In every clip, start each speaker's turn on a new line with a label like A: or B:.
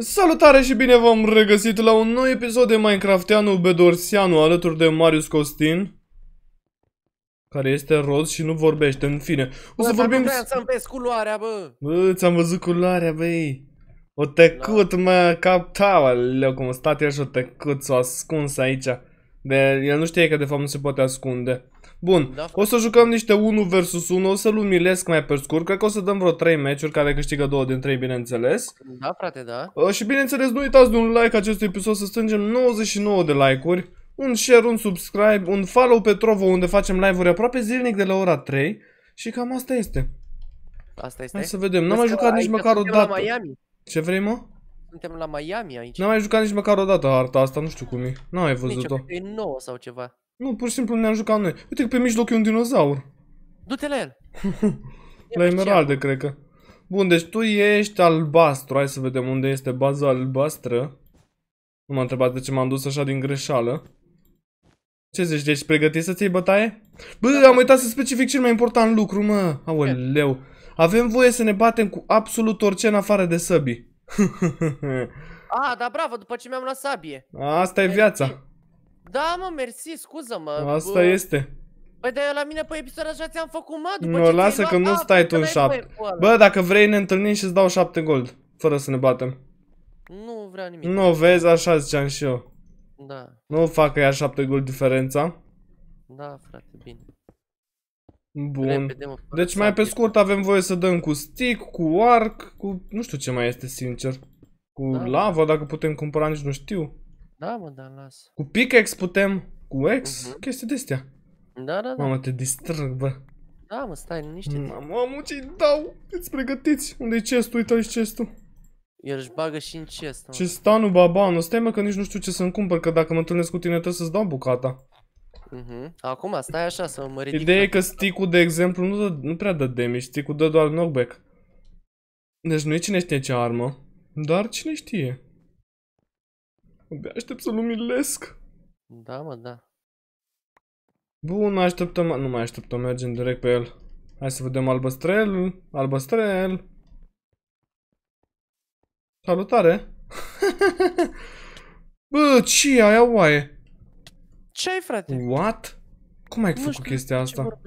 A: Salutare și bine v-am regăsit la un nou episod de Minecrafteanu Bedorsianu alături de Marius Costin care este roz și nu vorbește, în fine. O să bă, vorbim... Bă,
B: să-mi vezi culoarea, bă!
A: Bă, ți-am văzut culoarea, băi! O tecut, no. mă, cap leu, cum a stat el și o tecut, s-o ascuns aici. De, el nu știe că de fapt nu se poate ascunde. Bun, da, o să jucăm niște 1 vs 1, o să-l umilesc mai pe scurt, cred că o să dăm vreo 3 meciuri care câștigă 2 din 3, bineînțeles. Da, frate, da. Uh, și bineînțeles, nu uitați de un like acestui episod să strângem 99 de like-uri, un share, un subscribe, un follow pe Trovo unde facem live-uri aproape zilnic de la ora 3 și cam asta este.
B: Asta este? Hai să vedem, n-am mai jucat nici măcar o dată. Ce vrei, mă? Suntem la Miami aici.
A: N-am mai jucat nici măcar o dată harta asta, nu știu cum e. N-am mai văzut-o.
B: E nouă sau ceva.
A: Nu, pur și simplu ne-am jucat noi. Uite că pe mijloc e un dinozaur.
B: Du-te la el. la emeralde,
A: cred că. Bun, deci tu ești albastru. Hai să vedem unde este baza albastră. Nu m-a întrebat de ce m-am dus așa din greșeală. Ce zici, deci pregătit să-ți iei bătaie? Bă, am uitat să specific cel mai important lucru, mă. Aoleu. Avem voie să ne batem cu absolut orice în afară de săbii. A,
B: ah, da bravo, după ce mi-am luat sabie.
A: Asta e viața.
B: Da, mă, mersi, scuză-mă. Asta bă. este. Păi de la mine pe episod așa ți-am făcut, mă, după no, lasă că nu da, stai tu păi în șapte. Bă, dacă
A: vrei ne întâlnim și îți dau șapte gold, fără să ne batem.
B: Nu vreau nimic. Nu, vezi,
A: așa ziceam și eu. Da. Nu că ia șapte gold diferența.
B: Da, frate, bine.
A: Bun. Repede, mă, deci mai pe scurt avem voie să dăm cu stick, cu arc, cu... Nu știu ce mai este, sincer. Cu da. lava, dacă putem cumpăra, nici nu știu.
B: Da, mă, dar las.
A: Cu pickaxe putem... Cu ex? Uh-huh. Chestii de-astea.
B: Da, da, da. Mamă, te
A: distrug, bă.
B: Da, mă, stai,
A: niște. Mamă, ce dau? Îți pregătiți? Unde-i chestul? Uite aici chestul.
B: El își bagă și în chest,
A: mă. baba, nu stai mă că nici nu știu ce să-mi cumpăr, că dacă mă întâlnesc cu tine trebuie să-ți dau bucata.
B: Uh mhm. -huh. Acum stai așa să mă ridic. Ideea e că
A: stick de exemplu, nu, dă, nu prea dă damage, stick-ul dă doar knockback. Deci nu e cine știe ce armă, Dar cine știe. Abia aștept să-l umilesc.
B: Da, mă, da.
A: Bun, așteptăm, nu mai așteptăm, mergem direct pe el. Hai să vedem albăstrel, albăstrel. Salutare! Bă, ce aia oaie? ce ai frate? What? Cum ai nu făcut chestia asta?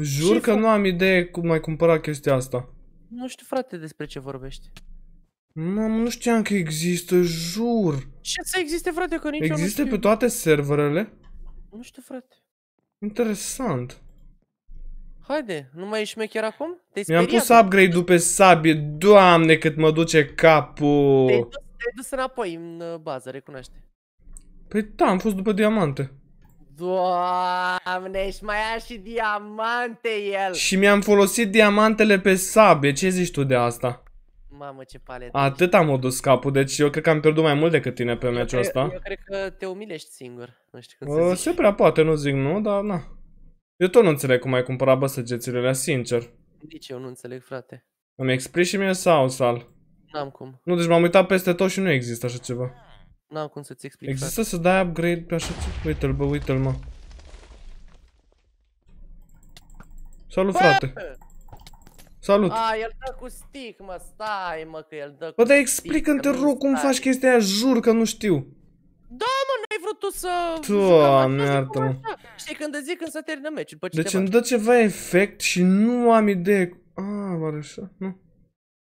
A: Jur că nu am idee cum ai cumpărat chestia asta.
B: Nu știu frate despre ce vorbești.
A: Mamă, nu știam că există, jur.
B: Ce să existe, frate, că nici Există pe
A: toate serverele?
B: Nu știu, frate.
A: Interesant.
B: Haide, nu mai ești șmecher acum? Mi-am pus
A: upgrade-ul pe sabie, doamne cât mă duce capul. Te-ai dus,
B: te dus înapoi în uh, bază, recunoaște.
A: Păi da, am fost după diamante.
B: Doamne, și mai ia și diamante el. Și mi-am
A: folosit diamantele pe sabie, ce zici tu de asta?
B: Mamă, ce paletă. Atât
A: am odus capul, deci eu cred că am pierdut mai mult decât tine pe meciul ăsta. Eu
B: cred că te umilești singur, nu știu
A: cum să zic. Se prea poate, nu zic nu, dar na. Eu tot nu înțeleg cum ai cumpărat băsăgețile alea, sincer.
B: Nici eu nu înțeleg, frate.
A: Îmi explici și mie sau, Sal? N-am cum. Nu, deci m-am uitat peste tot și nu există așa ceva. N-am cum să-ți
B: explic, Există frate.
A: să dai upgrade pe așa ceva? Uite-l, bă, uite-l, mă. Salut, bă! frate. Salut! A,
B: el dă cu stick, mă, stai, mă, că el dă cu Bă, dar explică-mi, te rog, cum faci
A: chestia aia, jur că nu știu.
B: Da, mă, n-ai vrut tu să...
A: Doamne, iartă-mă.
B: Știi, când îți zic când să termină meci, după ce Deci îmi
A: dă ceva efect și nu am idee... Ah, oare așa, nu.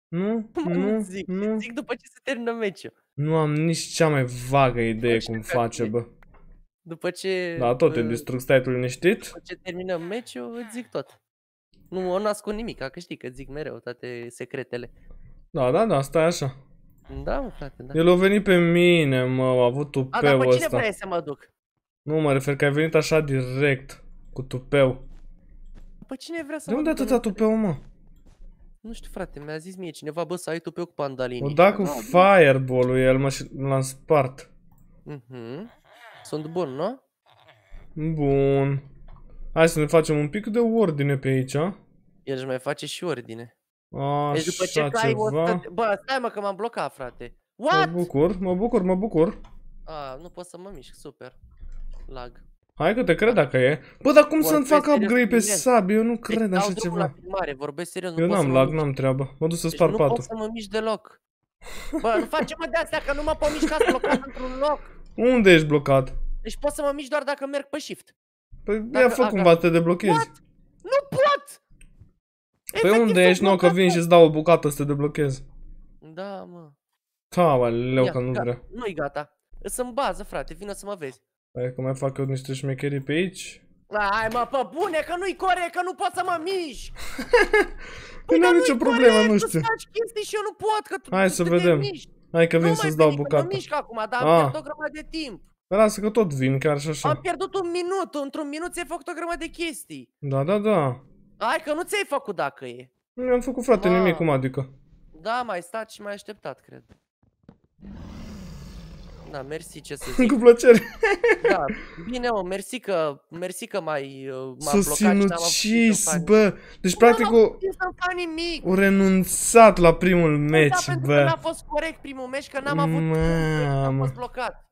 A: Nu, nu,
B: nu. zic după ce se termină meciul.
A: Nu am nici cea mai vagă idee cum face, bă.
B: După ce... Da, tot te distrug, stai tu liniștit. După ce terminăm meciul, îți zic tot. Nu, o nascund nimic, că știi că zic mereu toate secretele.
A: Da, da, da, stai așa.
B: Da, mă, frate, da. El a
A: venit pe mine, mă, a avut tupeu ăsta. A, dar pe cine vrei să mă duc? Nu, mă refer că ai venit așa direct, cu tupeu.
B: Pe cine vrea să De mă unde atâta tupeu, mă? Nu știu, frate, mi-a zis mie cineva, bă, să ai tupeu cu pandalini. O da cu
A: fireball-ul el, mă, și l-am spart.
B: Mhm. Mm Sunt bun, nu?
A: Bun. Hai să ne facem un pic de ordine pe aici. El
B: își mai face și ordine. Așa deci după ce ceva. Ai Bă, stai mă că m-am blocat, frate. What? Mă
A: bucur, mă bucur, mă bucur.
B: A, nu pot să mă mișc, super. Lag.
A: Hai că te cred dacă e. Bă, dar cum să-mi fac upgrade pe sabie? Eu
B: nu deci cred deci, așa ceva. La filmare, vorbesc serios, Eu n-am lag, n-am
A: treabă. Mă duc să deci spar nu patul. Nu pot să
B: mă mișc deloc. Bă, nu face mă de astea că nu mă pot mișca, blocat într-un loc.
A: Unde ești blocat?
B: Deci pot să mă mișc doar dacă merg pe shift. Păi
A: ia fă cumva te deblochezi. What?
B: Nu pot!
A: Păi Efectiv unde ești? Nu, că vin și-ți dau o bucată să te deblochezi.
B: Da, mă.
A: Ta, da, mă, leu, că nu vrea.
B: Nu-i gata. Sunt în bază, frate, vină să mă vezi.
A: Păi că mai fac eu niște șmecherii pe aici.
B: Hai mă, pe bune, că nu-i corect, că nu pot să mă miș! păi,
A: păi nu i nicio problemă, nu știu. Tu
B: faci chestii și eu nu pot, că tu Hai
A: să vedem. Hai că vin să-ți dau bucată. Nu mai veni, că mă mișc
B: acum, dar am ah. pierdut o grămadă de timp.
A: Păi lasă că tot vin chiar și așa. Am
B: pierdut un minut, într-un minut ți-ai făcut o grămadă de chestii.
A: Da, da, da.
B: Hai că nu ți-ai făcut dacă e.
A: Nu am făcut frate Ma. Ah. nimic, cum adică.
B: Da, mai stat și mai așteptat, cred. Da, mersi ce să zic. Cu plăcere. Da, bine mă, mersi că, mersi că mai uh, m-a blocat și
A: n-am bă. Deci practic o, nimic. o renunțat la primul păi da, meci, da, bă. pentru că n-a
B: fost corect primul meci, că n-am avut, am fost blocat.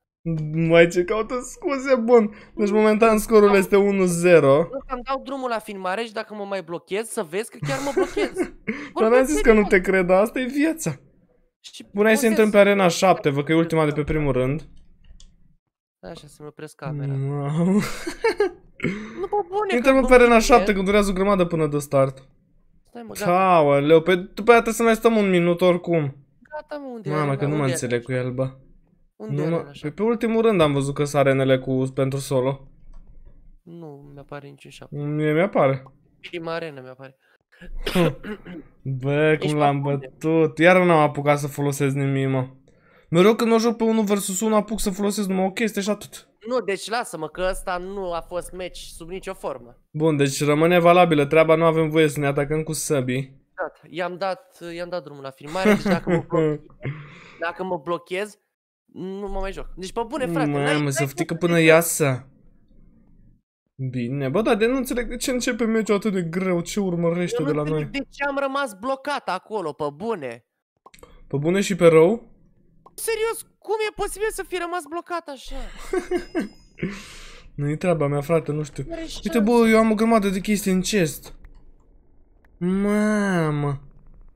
A: Mai ce caută scuze, bun. Deci momentan scorul este 1-0. Îmi
B: dau drumul la filmare și dacă mă mai blochez, să vezi că chiar mă blochez. Dar n-am zis că nu
A: te cred, asta e viața. Bun, hai să intrăm pe arena 7, vă că e ultima de pe primul rând.
B: Da, așa, să mă opresc
A: camera. nu pe
B: bune Intrăm pe arena 7, că
A: durează o grămadă până de start. Stai mă, gata. Leu, pe după aia trebuie să mai stăm un minut oricum.
B: Gata, mă, unde Mamă, că nu mă înțeleg
A: cu el, bă. Unde nu, așa? Păi pe ultimul rând am văzut că sunt arenele cu, pentru solo.
B: Nu, mi-apare nici în 7.
A: Mie mi-apare.
B: Prima arenă mi-apare.
A: Bă, cum l-am bătut. Iar n-am apucat să folosesc nimic, mă. Mereu când o joc pe 1 vs 1 apuc să folosesc numai o chestie și atât.
B: Nu, deci lasă-mă că ăsta nu a fost meci sub nicio formă.
A: Bun, deci rămâne valabilă treaba, nu avem voie să ne atacăm cu săbii.
B: Da, i-am dat, i-am dat drumul la filmare, deci dacă mă, blochez, dacă mă blochez, nu mă mai joc. Deci, pe bune, frate. Mamă, să
A: că până iasă. Bine, bă, dar de nu înțeleg de ce începe meciul atât de greu, ce urmărește de la noi. De
B: ce am rămas blocat acolo, pe bune?
A: Pe bune și pe rău?
B: Serios, cum e posibil să fi rămas blocat așa?
A: Nu-i treaba mea, frate, nu știu. Uite, bă, eu am o grămadă de chestii în chest. Mamă.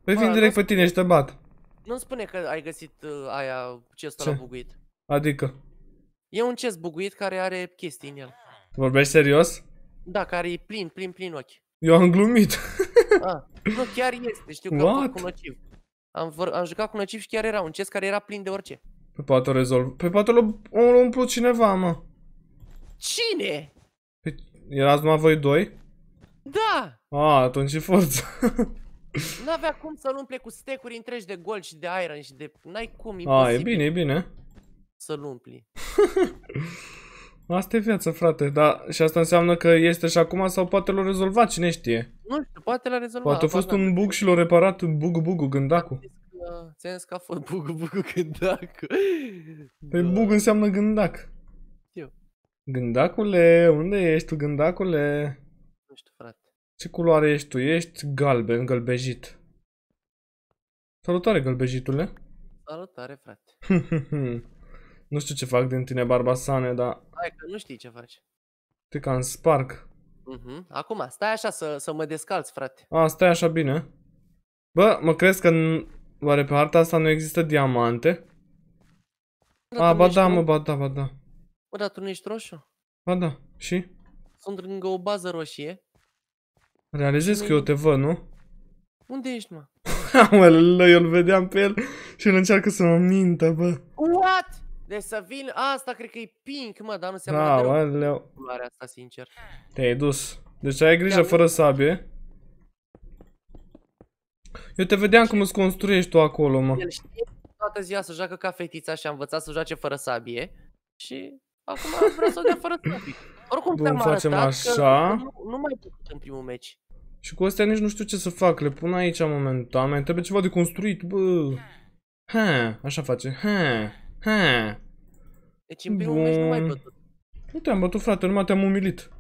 A: Păi vin direct pe tine și te bat.
B: Nu-mi spune că ai găsit uh, aia, chestul Ce? la buguit. Adică? E un chest buguit care are chestii în el.
A: Vorbești serios?
B: Da, care e plin, plin, plin ochi.
A: Eu am glumit.
B: A, ah, nu, chiar este, știu că What? am cu nociv. Am, vor, am jucat cu nociv și chiar era un chest care era plin de orice.
A: Pe poate o rezolv. Pe poate o umplu cineva, mă.
B: Cine?
A: Pe... Păi, erați numai voi doi? Da! A, ah, atunci e forță.
B: N-avea cum să nu umple cu stecuri întregi de gold și de iron și de... N-ai cum, imposibil. A, e bine, e bine. Să-l umpli.
A: Asta e viața, frate, da. Și asta înseamnă că este și acum sau poate l-a rezolvat, cine știe.
B: Nu știu, poate l-a rezolvat. Poate a fost da. un
A: bug și l-a reparat bugu bugu gândacu.
B: Ți-am că a fost bugu bugu gândacu.
A: Păi da. bug înseamnă gândac. Eu. Gândacule, unde ești tu, gândacule? Nu știu, frate. Ce culoare ești tu? Ești galben, gălbejit. Salutare, gălbejitule.
B: Salutare, frate.
A: nu știu ce fac din tine, Barbasane, dar...
B: Hai că nu știi ce faci.
A: Te cam sparg.
B: Uh mhm. -huh. Acum, stai așa să, să mă descalți, frate.
A: A, stai așa bine. Bă, mă crezi că oare pe harta asta nu există diamante?
B: Da, A, ba da, mă, ba da, ba da. Bă, dar tu nu ești roșu?
A: Ba da, și?
B: Sunt lângă o bază roșie
A: Realizez că eu te văd, nu? Unde ești, mă? Aoleu, eu îl vedeam pe el și el încearcă să mă mintă, bă.
B: What? De să vin, asta cred că e pink, mă, dar nu se mai deloc culoarea asta, sincer.
A: Te-ai dus. Deci ai grijă fără sabie. Eu te vedeam cum îți construiești tu acolo, mă. El
B: știe toată ziua să joacă ca fetița și a învățat să joace fără sabie și Acum vreau să o dea fără trafic. Oricum Bun, facem așa. nu, nu mai putut în primul meci.
A: Și cu astea nici nu știu ce să fac, le pun aici momentan, mai trebuie ceva de construit, bă. Ha, așa face, ha, ha. Deci în primul Bun. meci nu mai bătut. Nu te-am bătut, frate, numai te-am umilit.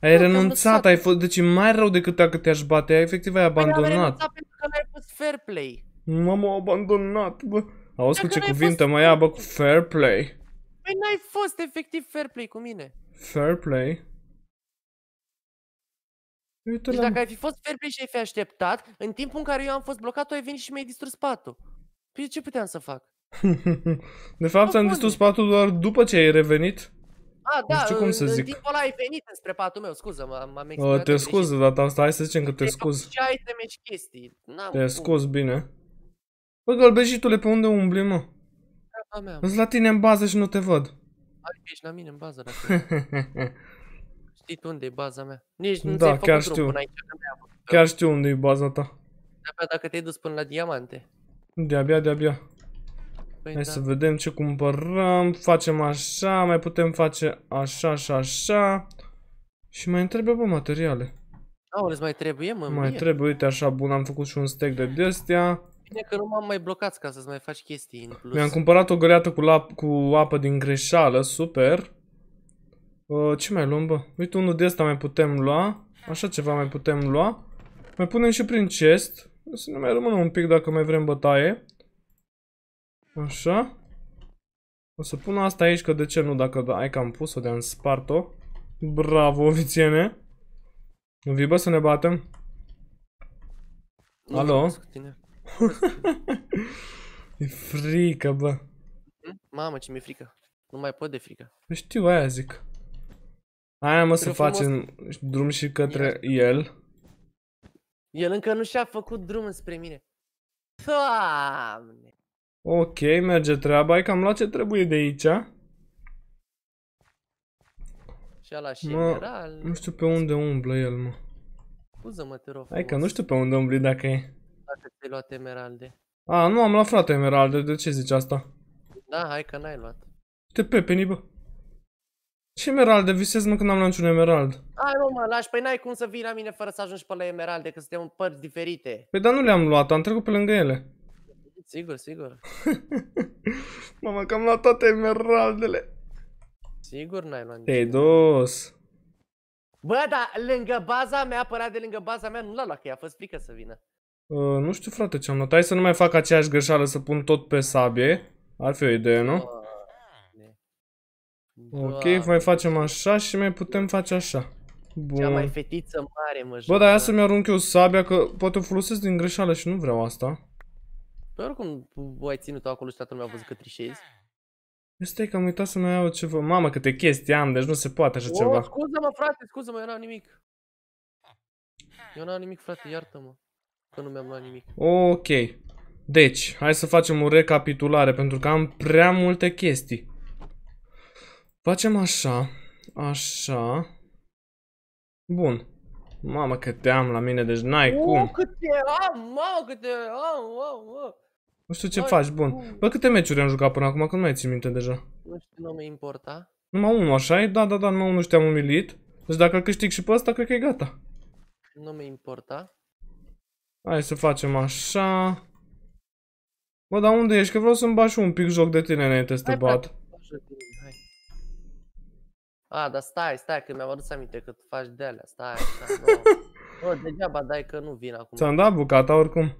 A: Ai nu, renunțat, ai fost, deci mai rău decât dacă te-aș bate, ai efectiv ai păi abandonat. Păi
B: am pentru că n-ai fost fair play.
A: M-am abandonat, bă. Auzi cu ce cuvinte fost... mai ia, bă, cu fair play.
B: Păi n-ai fost efectiv fair play cu mine.
A: Fair play?
B: Uite deci dacă ai fi fost fair play și ai fi așteptat, în timpul în care eu am fost blocat, tu ai venit și mi-ai distrus patul. Păi ce puteam să fac?
A: de fapt, am distrus patul doar după ce ai revenit.
B: A, da, nu știu cum în, să zic. timpul ăla ai venit înspre patul meu, scuză, m-am explicat. Te scuz, dar
A: asta hai să zicem că te, scuz.
B: Ce ai să chestii. Te scuz,
A: bine. Bă, gălbejitule, pe unde umbli, mă? pula mea. Sunt la tine în bază și nu te văd.
B: Hai ești la mine în bază, dacă... Știi tu unde e baza mea. Nici nu da, chiar știu. Mea, chiar
A: știu unde e baza ta.
B: De-abia dacă te-ai dus până la diamante.
A: De-abia, de-abia. Păi Hai da. să vedem ce cumpărăm, facem așa, mai putem face așa și așa. Și mai întrebe, pe materiale.
B: Aoleu, mai trebuie, mă, Mai mie. trebuie,
A: uite, așa bun, am făcut și un stack de destea
B: bine că nu m-am mai blocat ca să-ți mai faci chestii în plus. Mi-am cumpărat
A: o găleată cu, lap- cu apă din greșeală, super. Uh, ce mai luăm, bă? Uite, unul de ăsta mai putem lua. Așa ceva mai putem lua. Mai punem și prin chest. Să ne mai rămână un pic dacă mai vrem bătaie. Așa. O să pun asta aici, că de ce nu, dacă da, ai că am pus-o, de-am spart-o. Bravo, ofițiene. bă, să ne batem.
B: Nu Alo? Tine.
A: e frică, bă.
B: Hm? Mamă, ce mi-e frică. Nu mai pot de frică. Nu
A: păi știu, aia zic. Aia mă să facem drum și către el.
B: el. încă nu și-a făcut drum spre mine. Doamne!
A: Ok, merge treaba. Ai cam luat ce trebuie de aici.
B: Și ala și mă, general... nu
A: știu pe unde umblă el, mă.
B: Scuză-mă, te rog. Hai că nu
A: știu pe unde umbli dacă e
B: dacă ți-ai luat emeralde.
A: A, nu am luat frate emeralde, de ce zici asta?
B: Da, hai că n-ai luat.
A: Te pepeni, bă. Ce emeralde? Visez mă când am luat niciun emerald.
B: Ai mă, mă, lași, păi n-ai cum să vii la mine fără să ajungi pe la emeralde, că suntem în părți diferite.
A: Păi dar nu le-am luat, am trecut pe lângă ele.
B: Sigur, sigur. Mama că am luat toate emeraldele. Sigur n-ai luat
A: Te-ai dus.
B: Bă, dar lângă baza mea, părea de lângă baza mea, nu l-a luat, că i-a fost frică să vină.
A: Ă, nu știu, frate, ce am notat. Hai să nu mai fac aceeași greșeală să pun tot pe sabie. Ar fi o idee, nu? Ok, mai facem așa și mai putem face așa. Bun. Cea mai
B: fetiță mare, mă Bă, dar ia
A: să-mi arunc eu sabia, că poate o folosesc din greșeală și nu vreau asta.
B: Păi oricum, ai ținut-o acolo și toată lumea a văzut că trișezi.
A: Este păi că am uitat să mai iau ceva. Mamă, câte chestii am, deci nu se poate așa o, ceva.
B: scuză mă frate, scuză mă eu n-am nimic. Eu n-am nimic, frate, iartă-mă că nu mi-am luat nimic.
A: Ok. Deci, hai să facem o recapitulare, pentru că am prea multe chestii. Facem așa, așa. Bun. Mamă te am la mine, deci n-ai oh, cum.
B: te am, mamă te am, wow, wow.
A: Nu știu ce Ai, faci, bun. Bă, câte meciuri am jucat până acum, că nu mai țin minte deja.
B: Nu știu, nu mi importa.
A: Numai unul, așa -i? Da, da, da, numai unul și te-am umilit. Deci dacă îl câștig și pe ăsta, cred că e gata.
B: Nu mi importa.
A: Hai să facem așa. Bă, dar unde ești? Că vreau să-mi bași un pic joc de tine înainte să te bat.
B: A, dar stai, stai, că mi-am adus aminte că tu faci de alea. Stai, stai, nu. Bă, degeaba dai că nu vin acum. Ți-am
A: dat bucata oricum.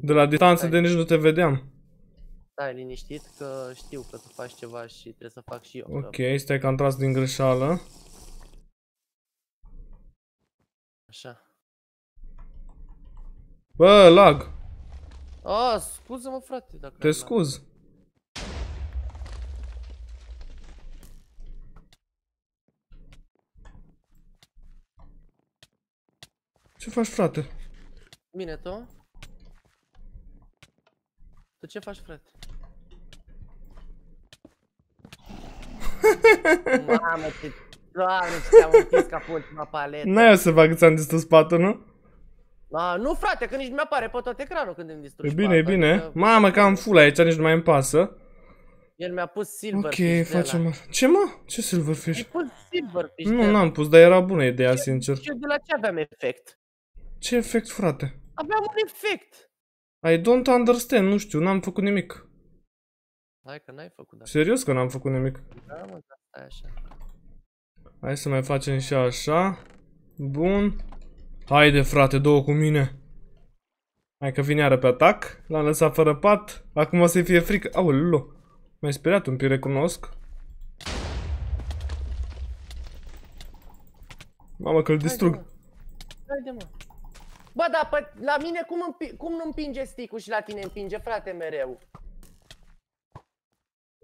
A: de la distanță de nici nu te vedeam.
B: Stai liniștit că știu că tu faci ceva și trebuie să fac și eu. Ok,
A: stai că am tras din greșeală. Așa. Bă, lag.
B: A, scuză-mă, frate, dacă... Te scuz.
A: Ce faci, frate?
B: Bine, tu? Tu ce faci, frate? Mamă, ce... Doamne, ce te-am închis ca pe ultima paletă. N-ai o
A: să fac că ți-am distrus patul, nu?
B: A, nu frate, că nici nu mi-apare pe tot ecranul când îmi distrugi
A: E bine, e bine. Că... Adică- Mamă, că am full aici, nici nu mai îmi pasă.
B: El mi-a pus silverfish Ok, facem
A: Ce mă? Ce silverfish? Mi-a
B: pus silverfish Nu, n-am
A: pus, dar era bună ideea, ce, sincer. Și
B: de la ce aveam efect?
A: Ce efect, frate?
B: Aveam un efect.
A: I don't understand, nu știu, n-am făcut nimic.
B: Hai că n-ai făcut, da. Serios că n-am făcut nimic. Da, mă, da, așa.
A: Hai să mai facem și așa. Bun. Haide frate, două cu mine. Hai că vine iară pe atac. L-am lăsat fără pat. Acum o să-i fie frică. Aoleo. M-ai speriat un pic, recunosc. Mamă că l distrug.
B: Bă, dar pe, la mine cum, cum nu împinge stick și la tine împinge, frate, mereu?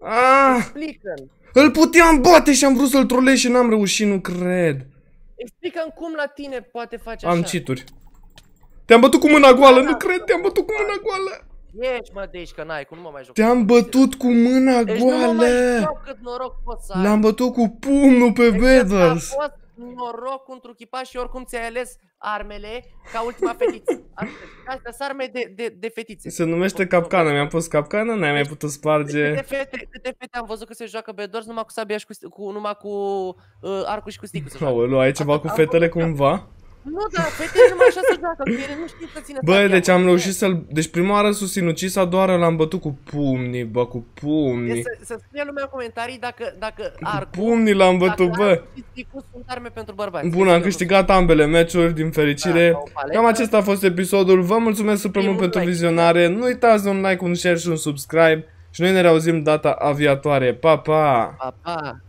A: Ah! Îl puteam bate și am vrut să-l trolez și n-am reușit, nu cred.
B: Explică-mi cum la tine poate face așa. Am cituri.
A: Te-am bătut cu mâna goală, nu
B: cred, te-am bătut cu mâna goală. Ești mă de aici că n-ai, cum nu mă mai joc. Te-am
A: bătut cu mâna goală. Deci nu mă mai joc cât
B: noroc poți să ai. L-am bătut
A: cu pumnul pe deci Bedwars.
B: fost noroc cu întruchipat și oricum ți-ai ales armele ca ultima fetiță. Astea sunt arme de, de, de fetițe. Se numește
A: capcană, mi-am pus capcană, n-ai mai putut sparge. Câte
B: fete, câte fete am văzut că se joacă pe dors numai cu sabia și cu, cu numai cu uh, arcul și cu sticul.
A: Aoleu, ai ceva Asta, cu fetele cumva? Cap.
B: Nu, da, fetele păi, numai așa se joacă, că ele nu știu să țină Bă,
A: deci am reușit să-l... Deci prima oară s-a sinucis, a doua oară l-am bătut cu pumnii, bă, cu pumnii. Să,
B: să scrie lumea în comentarii dacă, dacă Cu
A: Pumnii l-am bătut, bă.
B: sunt arme pentru bărbați. Bun, am
A: câștigat ambele meciuri, din fericire. Cam acesta a fost episodul. Vă mulțumesc super mult pentru vizionare. Nu uitați un like, un share și un subscribe. Și noi ne reauzim data aviatoare. Pa, pa! Pa,
B: pa!